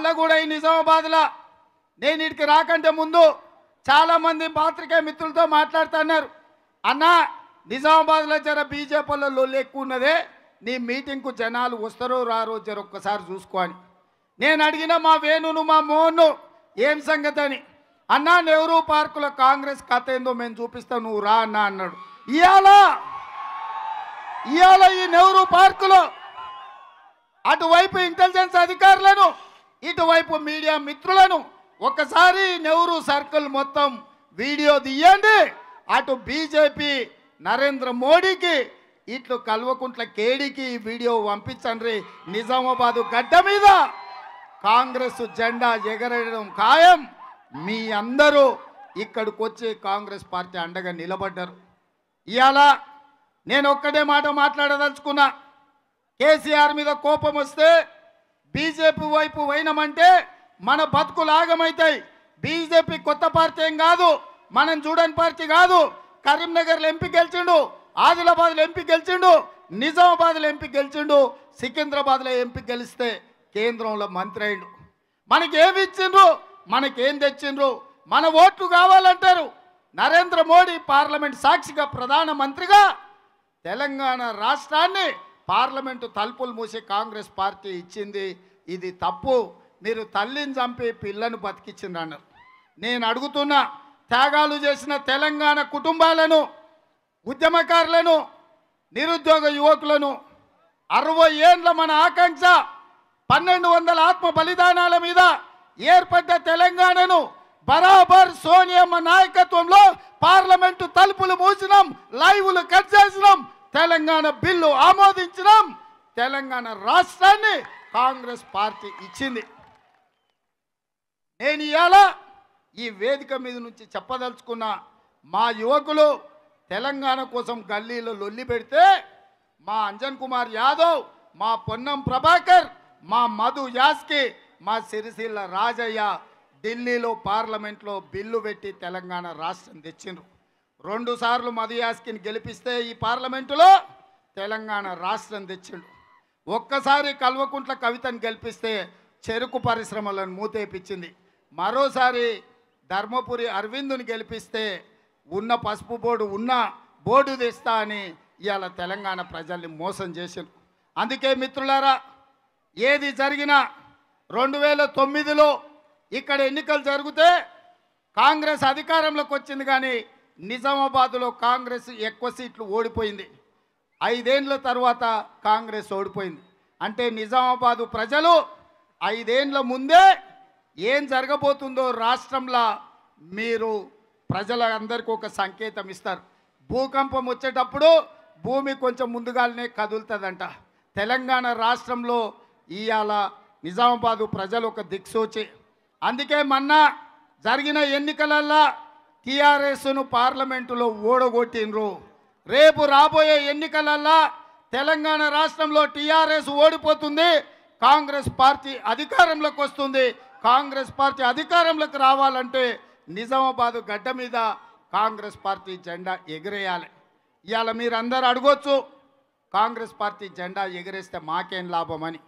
వాళ్ళ కూడా ఈ నిజామాబాద్లో నేను ఇక్కడికి రాకంటే ముందు చాలామంది పాత్రికేయ మిత్రులతో మాట్లాడుతున్నారు అన్న నిజామాబాద్లో జర బీజేపీలో లొల్లు ఎక్కువ ఉన్నదే నీ మీటింగ్కు జనాలు వస్తారో రారో జర ఒక్కసారి చూసుకో అని నేను అడిగిన మా వేణును మా మోహన్ను ఏం సంగతి అని అన్నా నెహ్రూ పార్కులో కాంగ్రెస్ కథ ఏందో మేము చూపిస్తాం నువ్వు రా అన్నా అన్నాడు ఇవాళ ఇవాళ ఈ నెహ్రూ పార్కులో అటువైపు ఇంటెలిజెన్స్ అధికారులను ఇటువైపు మీడియా మిత్రులను ఒకసారి నెహ్రూ సర్కిల్ మొత్తం వీడియో తీయండి అటు బీజేపీ నరేంద్ర మోడీకి ఇట్లు కల్వకుంట్ల కేడికి ఈ వీడియో పంపించండి నిజామాబాదు గడ్డ మీద కాంగ్రెస్ జెండా ఎగరడం ఖాయం మీ అందరూ ఇక్కడికి వచ్చి కాంగ్రెస్ పార్టీ అండగా నిలబడ్డారు ఇవాళ నేను ఒక్కటే మాట మాట్లాడదలుచుకున్నా కేసీఆర్ మీద కోపం వస్తే బీజేపీ వైపు పోయినామంటే మన బతుకులు ఆగమవుతాయి బీజేపీ కొత్త పార్టీ ఏం కాదు మనం చూడని పార్టీ కాదు కరీంనగర్లో ఎంపీ గెలిచిండు ఆదిలాబాద్లో ఎంపీ గెలిచిండు నిజామాబాద్లో ఎంపీ గెలిచిండు సికింద్రాబాద్లో ఎంపీ గెలిస్తే కేంద్రంలో మంత్రి అయిండు ఏమి ఇచ్చిండ్రు మనకేం తెచ్చిండ్రు మన ఓట్లు కావాలంటారు నరేంద్ర మోడీ పార్లమెంట్ సాక్షిగా ప్రధానమంత్రిగా తెలంగాణ రాష్ట్రాన్ని పార్లమెంటు తలుపులు మూసి కాంగ్రెస్ పార్టీ ఇచ్చింది ఇది తప్పు మీరు తల్లిని చంపి పిల్లను అన్నారు నేను అడుగుతున్నా త్యాగాలు చేసిన తెలంగాణ కుటుంబాలను ఉద్యమకారులను నిరుద్యోగ యువకులను అరవై ఏండ్ల మన ఆకాంక్ష పన్నెండు వందల ఆత్మ బలిదానాల మీద ఏర్పడ్డ తెలంగాణను బరాబర్ సోనియమ్మ నాయకత్వంలో పార్లమెంటు తలుపులు మూసినాం లైవ్లు కట్ చేసినాం తెలంగాణ బిల్లు ఆమోదించడం తెలంగాణ రాష్ట్రాన్ని కాంగ్రెస్ పార్టీ ఇచ్చింది నేను ఇవాళ ఈ వేదిక మీద నుంచి చెప్పదలుచుకున్న మా యువకులు తెలంగాణ కోసం గల్లీలో లొల్లి పెడితే మా అంజన్ కుమార్ యాదవ్ మా పొన్నం ప్రభాకర్ మా మధు యాస్కి మా సిరిసిల్ల రాజయ్య ఢిల్లీలో పార్లమెంట్లో బిల్లు పెట్టి తెలంగాణ రాష్ట్రం తెచ్చిండ్రు రెండు సార్లు మదియాస్కిని గెలిపిస్తే ఈ పార్లమెంటులో తెలంగాణ రాష్ట్రం తెచ్చిండు ఒక్కసారి కల్వకుంట్ల కవితను గెలిపిస్తే చెరుకు పరిశ్రమలను మూతేపించింది మరోసారి ధర్మపురి అరవిందుని గెలిపిస్తే ఉన్న పసుపు బోర్డు ఉన్న బోర్డు తెస్తా అని ఇవాళ తెలంగాణ ప్రజల్ని మోసం చేసిండు అందుకే మిత్రులారా ఏది జరిగినా రెండు వేల తొమ్మిదిలో ఇక్కడ ఎన్నికలు జరిగితే కాంగ్రెస్ అధికారంలోకి వచ్చింది కానీ నిజామాబాద్లో కాంగ్రెస్ ఎక్కువ సీట్లు ఓడిపోయింది ఐదేండ్ల తర్వాత కాంగ్రెస్ ఓడిపోయింది అంటే నిజామాబాదు ప్రజలు ఐదేండ్ల ముందే ఏం జరగబోతుందో రాష్ట్రంలో మీరు ప్రజలందరికీ ఒక సంకేతం ఇస్తారు భూకంపం వచ్చేటప్పుడు భూమి కొంచెం ముందుగానే కదులుతుందంట తెలంగాణ రాష్ట్రంలో ఇవాళ నిజామాబాదు ప్రజలు ఒక దిక్సూచి అందుకే మొన్న జరిగిన ఎన్నికలల్లో టీఆర్ఎస్ను పార్లమెంటులో ఓడగొట్టినరు రేపు రాబోయే ఎన్నికలల్లా తెలంగాణ రాష్ట్రంలో టీఆర్ఎస్ ఓడిపోతుంది కాంగ్రెస్ పార్టీ అధికారంలోకి వస్తుంది కాంగ్రెస్ పార్టీ అధికారంలోకి రావాలంటే నిజామాబాద్ గడ్డ మీద కాంగ్రెస్ పార్టీ జెండా ఎగిరేయాలి ఇవాళ మీరందరూ అడగొచ్చు కాంగ్రెస్ పార్టీ జెండా ఎగిరేస్తే మాకేం లాభమని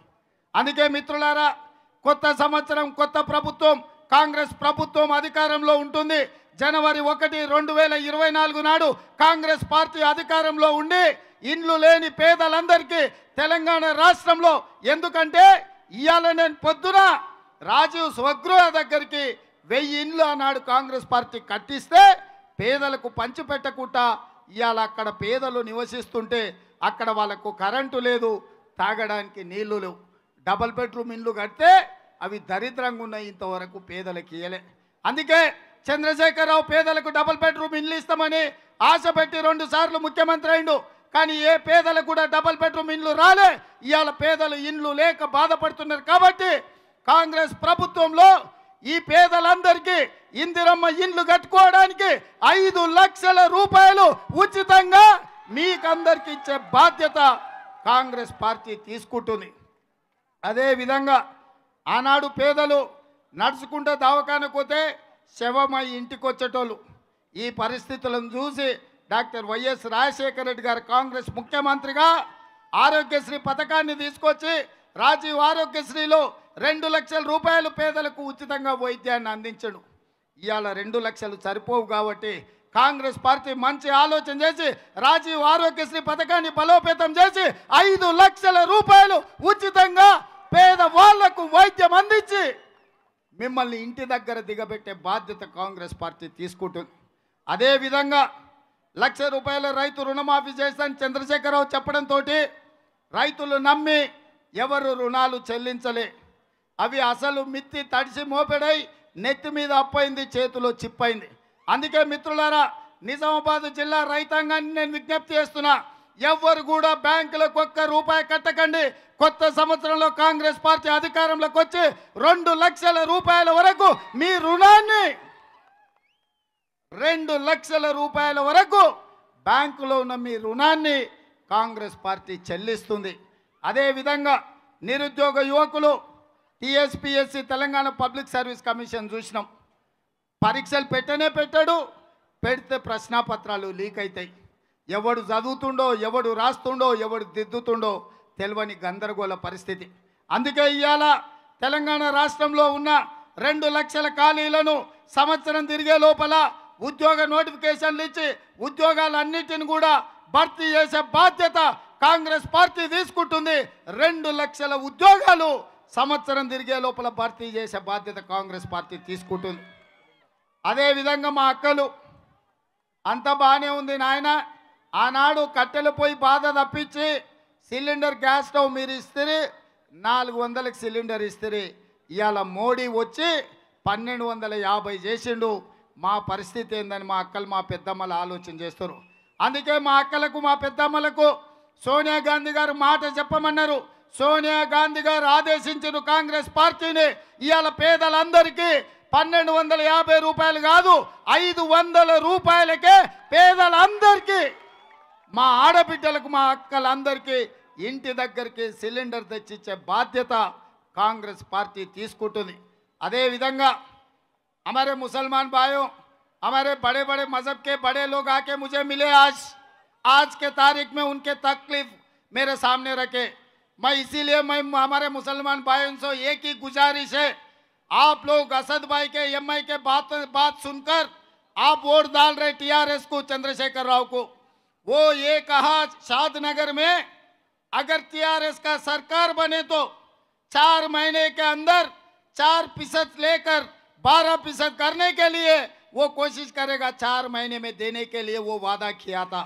అందుకే మిత్రులారా కొత్త సంవత్సరం కొత్త ప్రభుత్వం కాంగ్రెస్ ప్రభుత్వం అధికారంలో ఉంటుంది జనవరి ఒకటి రెండు వేల ఇరవై నాలుగు నాడు కాంగ్రెస్ పార్టీ అధికారంలో ఉండి ఇండ్లు లేని పేదలందరికీ తెలంగాణ రాష్ట్రంలో ఎందుకంటే ఇవాళ నేను పొద్దున రాజీవ్ స్వగృహ దగ్గరికి వెయ్యి ఇండ్లు ఆనాడు కాంగ్రెస్ పార్టీ కట్టిస్తే పేదలకు పంచిపెట్టకుండా ఇవాళ అక్కడ పేదలు నివసిస్తుంటే అక్కడ వాళ్ళకు కరెంటు లేదు తాగడానికి నీళ్లు లేవు డబల్ బెడ్రూమ్ ఇండ్లు కడితే అవి దరిద్రంగా ఉన్నాయి ఇంతవరకు పేదలకు ఇయ్యలే అందుకే చంద్రశేఖరరావు పేదలకు డబుల్ బెడ్రూమ్ ఇల్లు ఇస్తామని ఆశ పెట్టి రెండు సార్లు ముఖ్యమంత్రి అయిండు కానీ ఏ పేదలకు కూడా డబుల్ బెడ్రూమ్ ఇండ్లు రాలే ఇవాళ పేదలు ఇండ్లు లేక బాధపడుతున్నారు కాబట్టి కాంగ్రెస్ ప్రభుత్వంలో ఈ పేదలందరికీ ఇందిరమ్మ ఇండ్లు కట్టుకోవడానికి ఐదు లక్షల రూపాయలు ఉచితంగా మీకందరికి ఇచ్చే బాధ్యత కాంగ్రెస్ పార్టీ తీసుకుంటుంది అదేవిధంగా ఆనాడు పేదలు నడుచుకుంటే దవాఖానకు పోతే శవమై ఇంటికి వచ్చేటోళ్ళు ఈ పరిస్థితులను చూసి డాక్టర్ వైఎస్ రాజశేఖర రెడ్డి గారు కాంగ్రెస్ ముఖ్యమంత్రిగా ఆరోగ్యశ్రీ పథకాన్ని తీసుకొచ్చి రాజీవ్ ఆరోగ్యశ్రీలో రెండు లక్షల రూపాయలు పేదలకు ఉచితంగా వైద్యాన్ని అందించడు ఇవాళ రెండు లక్షలు సరిపోవు కాబట్టి కాంగ్రెస్ పార్టీ మంచి ఆలోచన చేసి రాజీవ్ ఆరోగ్యశ్రీ పథకాన్ని బలోపేతం చేసి ఐదు లక్షల రూపాయలు ఉచితంగా వాళ్లకు వైద్యం అందించి మిమ్మల్ని ఇంటి దగ్గర దిగబెట్టే బాధ్యత కాంగ్రెస్ పార్టీ తీసుకుంటుంది అదేవిధంగా లక్ష రూపాయల రైతు రుణమాఫీ చేశాను చంద్రశేఖరరావు చెప్పడంతో రైతులు నమ్మి ఎవరు రుణాలు చెల్లించలే అవి అసలు మిత్తి తడిసి మోపెడై నెత్తి మీద అప్పైంది చేతిలో చిప్పైంది అందుకే మిత్రులారా నిజామాబాద్ జిల్లా రైతాంగాన్ని నేను విజ్ఞప్తి చేస్తున్నా ఎవరు కూడా బ్యాంకులకు ఒక్క రూపాయి కట్టకండి కొత్త సంవత్సరంలో కాంగ్రెస్ పార్టీ అధికారంలోకి వచ్చి రెండు లక్షల రూపాయల వరకు మీ రుణాన్ని రెండు లక్షల రూపాయల వరకు బ్యాంకులో ఉన్న మీ రుణాన్ని కాంగ్రెస్ పార్టీ చెల్లిస్తుంది అదేవిధంగా నిరుద్యోగ యువకులు TSPSC Telangana public service commission చూసినాం పరీక్షలు పెట్టనే పెట్టాడు పెడితే ప్రశ్నపత్రాలు లీక్ అవుతాయి ఎవడు చదువుతుండో ఎవడు రాస్తుండో ఎవడు దిద్దుతుండో తెలియని గందరగోళ పరిస్థితి అందుకే ఇవాళ తెలంగాణ రాష్ట్రంలో ఉన్న రెండు లక్షల ఖాళీలను సంవత్సరం తిరిగే లోపల ఉద్యోగ నోటిఫికేషన్లు ఇచ్చి ఉద్యోగాలన్నిటిని కూడా భర్తీ చేసే బాధ్యత కాంగ్రెస్ పార్టీ తీసుకుంటుంది రెండు లక్షల ఉద్యోగాలు సంవత్సరం తిరిగే లోపల భర్తీ చేసే బాధ్యత కాంగ్రెస్ పార్టీ తీసుకుంటుంది అదేవిధంగా మా అక్కలు అంత బాగానే ఉంది నాయన ఆనాడు కట్టెలు పోయి బాధ తప్పించి సిలిండర్ గ్యాస్ స్టవ్ మీరు ఇస్తే నాలుగు వందలకు సిలిండర్ ఇస్తే ఇవాళ మోడీ వచ్చి పన్నెండు వందల యాభై చేసిండు మా పరిస్థితి ఏందని మా అక్కలు మా పెద్దమ్మలు ఆలోచన చేస్తారు అందుకే మా అక్కలకు మా పెద్దమ్మలకు సోనియా గాంధీ గారు మాట చెప్పమన్నారు సోనియా గాంధీ గారు ఆదేశించిన కాంగ్రెస్ పార్టీని ఇవాళ పేదలందరికీ పన్నెండు వందల యాభై రూపాయలు కాదు ఐదు వందల రూపాయలకే పేదలందరికీ మా ఆడబిడ్డలకు మా అక్కలందరికీ ఇంటి దగ్గరికి సిలిండర్ తెచ్చిచ్చే బాధ్యత पार्टी अदे विधा हमारे मुसलमान भाइयों हमारे बड़े बड़े मज़हब के बड़े लोग आके मुझे मिले आज आज के तारीख में उनके तकलीफ मेरे सामने रखे मैं इसीलिए मैं हमारे मुसलमान भाइयों से एक ही गुजारिश है आप लोग असद भाई के एम के बात बात सुनकर आप वोट डाल रहे टीआरएस को चंद्रशेखर राव को वो ये कहा शाद नगर में अगर टीआरएस का सरकार बने तो चार महीने के अंदर चार फीसद लेकर बारह फीसद करने के लिए वो कोशिश करेगा चार महीने में देने के लिए वो वादा किया था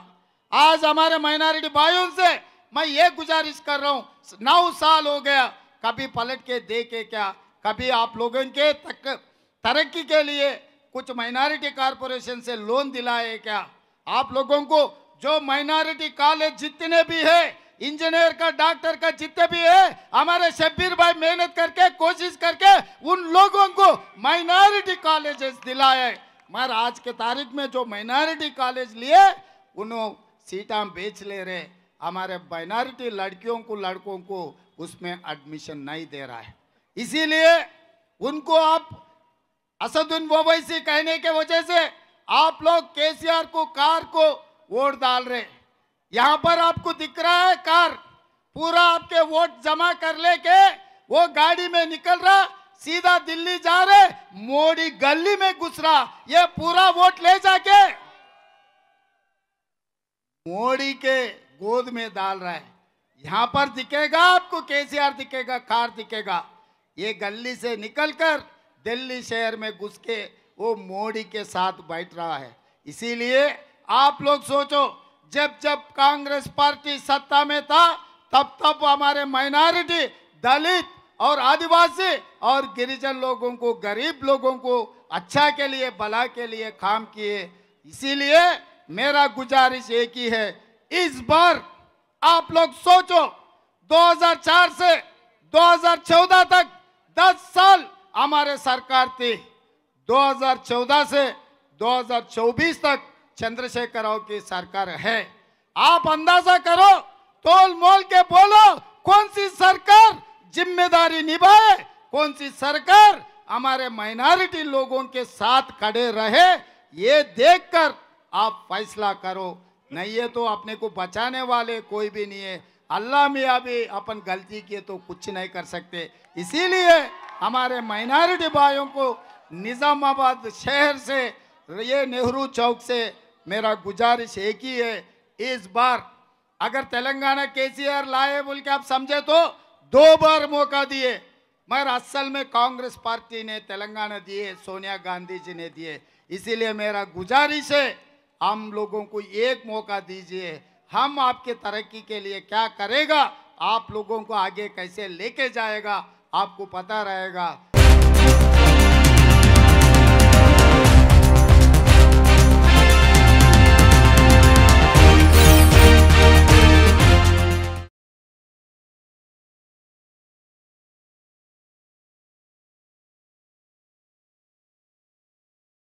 आज हमारे माइनॉरिटी भाइयों से मैं ये गुजारिश कर रहा हूँ नौ साल हो गया कभी पलट के दे के क्या कभी आप लोगों के तक तरक्की के लिए कुछ माइनॉरिटी कारपोरेशन से लोन दिलाए क्या आप लोगों को जो माइनॉरिटी कॉलेज जितने भी है इंजीनियर का डॉक्टर का जितने भी है हमारे शब्बीर भाई मेहनत करके कोशिश करके उन लोगों को माइनॉरिटी कॉलेजेस दिलाए मगर आज के तारीख में जो माइनॉरिटी कॉलेज लिए उन्हों सीटा बेच ले रहे हमारे माइनॉरिटी लड़कियों को लड़कों को उसमें एडमिशन नहीं दे रहा है इसीलिए उनको आप असदुद्दीन ओवैसी कहने के वजह से आप लोग केसीआर को कार को वोट डाल रहे यहाँ पर आपको दिख रहा है कार पूरा आपके वोट जमा कर लेके वो गाड़ी में निकल रहा सीधा दिल्ली जा रहे मोड़ी गली में घुस रहा ये पूरा वोट ले जाके मोड़ी के गोद में डाल रहा है यहाँ पर दिखेगा आपको केसीआर दिखेगा कार दिखेगा ये गली से निकलकर दिल्ली शहर में घुस के वो मोड़ी के साथ बैठ रहा है इसीलिए आप लोग सोचो जब जब कांग्रेस पार्टी सत्ता में था तब तब हमारे माइनॉरिटी दलित और आदिवासी और गिरिजन लोगों को गरीब लोगों को अच्छा के लिए भला के लिए काम किए इसीलिए मेरा गुजारिश एक ही है इस बार आप लोग सोचो 2004 से 2014 तक 10 साल हमारे सरकार थी 2014 से 2024 तक चंद्रशेखर राव की सरकार है आप अंदाजा करो तोल मोल के बोलो कौन सी सरकार जिम्मेदारी निभाए कौन सी सरकार हमारे माइनॉरिटी लोगों के साथ खड़े रहे ये देखकर आप फैसला करो नहीं ये तो अपने को बचाने वाले कोई भी नहीं है अल्लाह मियाँ भी अपन गलती किए तो कुछ नहीं कर सकते इसीलिए हमारे माइनॉरिटी भाइयों को निज़ामाबाद शहर से ये नेहरू चौक से मेरा गुजारिश एक ही है इस बार अगर तेलंगाना केसीआर लाए बोल के आप समझे तो दो बार मौका दिए मगर असल में कांग्रेस पार्टी ने तेलंगाना दिए सोनिया गांधी जी ने दिए इसीलिए मेरा गुजारिश है हम लोगों को एक मौका दीजिए हम आपके तरक्की के लिए क्या करेगा आप लोगों को आगे कैसे लेके जाएगा आपको पता रहेगा